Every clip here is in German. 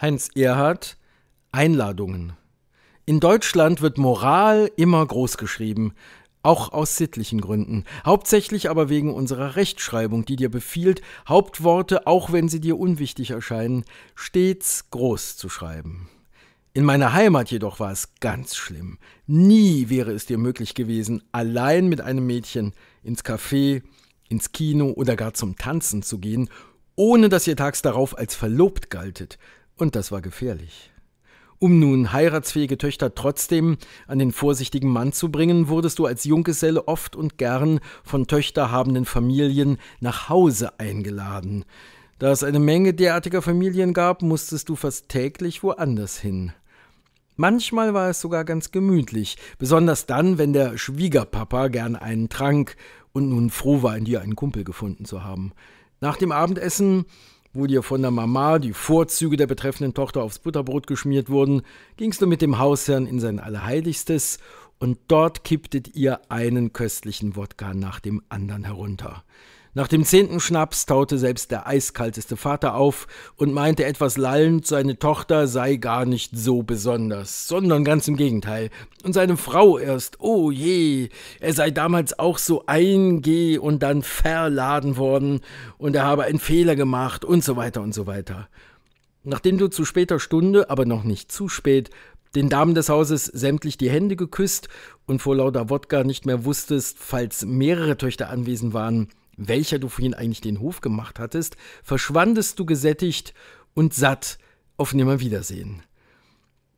Heinz Erhard, Einladungen. In Deutschland wird Moral immer groß geschrieben, auch aus sittlichen Gründen, hauptsächlich aber wegen unserer Rechtschreibung, die dir befiehlt, Hauptworte, auch wenn sie dir unwichtig erscheinen, stets groß zu schreiben. In meiner Heimat jedoch war es ganz schlimm. Nie wäre es dir möglich gewesen, allein mit einem Mädchen ins Café, ins Kino oder gar zum Tanzen zu gehen, ohne dass ihr tags darauf als verlobt galtet, und das war gefährlich. Um nun heiratsfähige Töchter trotzdem an den vorsichtigen Mann zu bringen, wurdest du als Junggeselle oft und gern von töchterhabenden Familien nach Hause eingeladen. Da es eine Menge derartiger Familien gab, musstest du fast täglich woanders hin. Manchmal war es sogar ganz gemütlich, besonders dann, wenn der Schwiegerpapa gern einen trank und nun froh war, in dir einen Kumpel gefunden zu haben. Nach dem Abendessen wo dir von der Mama die Vorzüge der betreffenden Tochter aufs Butterbrot geschmiert wurden, gingst du mit dem Hausherrn in sein Allerheiligstes und dort kipptet ihr einen köstlichen Wodka nach dem anderen herunter. Nach dem zehnten Schnaps taute selbst der eiskalteste Vater auf und meinte etwas lallend, seine Tochter sei gar nicht so besonders, sondern ganz im Gegenteil. Und seine Frau erst, oh je, er sei damals auch so eingeh und dann verladen worden und er habe einen Fehler gemacht und so weiter und so weiter. Nachdem du zu später Stunde, aber noch nicht zu spät, den Damen des Hauses sämtlich die Hände geküsst und vor lauter Wodka nicht mehr wusstest, falls mehrere Töchter anwesend waren, welcher du vorhin eigentlich den Hof gemacht hattest, verschwandest du gesättigt und satt auf Nimmerwiedersehen.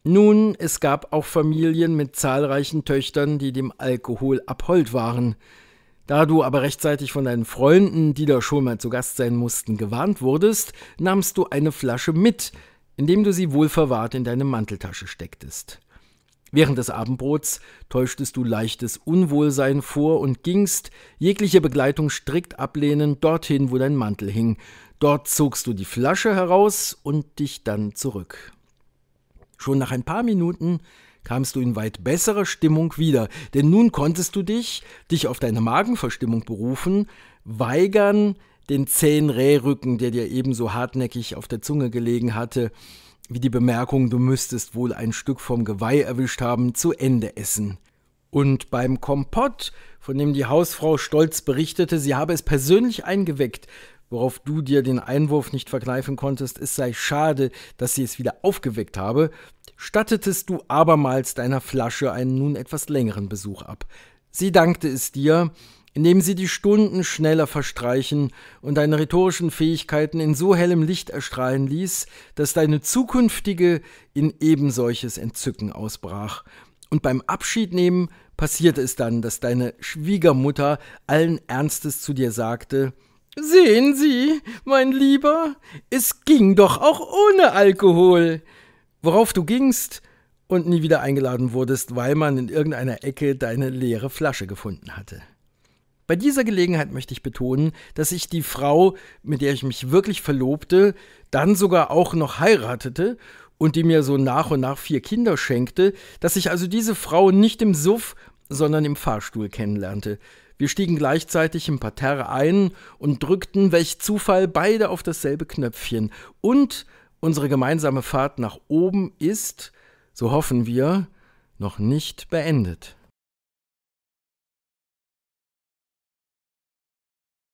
Nun, es gab auch Familien mit zahlreichen Töchtern, die dem Alkohol abhold waren. Da du aber rechtzeitig von deinen Freunden, die da schon mal zu Gast sein mussten, gewarnt wurdest, nahmst du eine Flasche mit, indem du sie wohlverwahrt in deine Manteltasche stecktest. Während des Abendbrots täuschtest du leichtes Unwohlsein vor und gingst, jegliche Begleitung strikt ablehnend, dorthin, wo dein Mantel hing. Dort zogst du die Flasche heraus und dich dann zurück. Schon nach ein paar Minuten kamst du in weit besserer Stimmung wieder, denn nun konntest du dich, dich auf deine Magenverstimmung berufen, weigern, den zähen Rehrücken, der dir ebenso hartnäckig auf der Zunge gelegen hatte, wie die Bemerkung, du müsstest wohl ein Stück vom Geweih erwischt haben, zu Ende essen. Und beim Kompott, von dem die Hausfrau stolz berichtete, sie habe es persönlich eingeweckt, worauf du dir den Einwurf nicht verkneifen konntest, es sei schade, dass sie es wieder aufgeweckt habe, stattetest du abermals deiner Flasche einen nun etwas längeren Besuch ab. Sie dankte es dir, indem sie die Stunden schneller verstreichen und deine rhetorischen Fähigkeiten in so hellem Licht erstrahlen ließ, dass deine zukünftige in ebensolches Entzücken ausbrach. Und beim Abschiednehmen passierte es dann, dass deine Schwiegermutter allen Ernstes zu dir sagte, Sehen Sie, mein Lieber, es ging doch auch ohne Alkohol. Worauf du gingst und nie wieder eingeladen wurdest, weil man in irgendeiner Ecke deine leere Flasche gefunden hatte. Bei dieser Gelegenheit möchte ich betonen, dass ich die Frau, mit der ich mich wirklich verlobte, dann sogar auch noch heiratete und die mir so nach und nach vier Kinder schenkte, dass ich also diese Frau nicht im Suff, sondern im Fahrstuhl kennenlernte. Wir stiegen gleichzeitig im Parterre ein und drückten, welch Zufall, beide auf dasselbe Knöpfchen. Und unsere gemeinsame Fahrt nach oben ist, so hoffen wir, noch nicht beendet.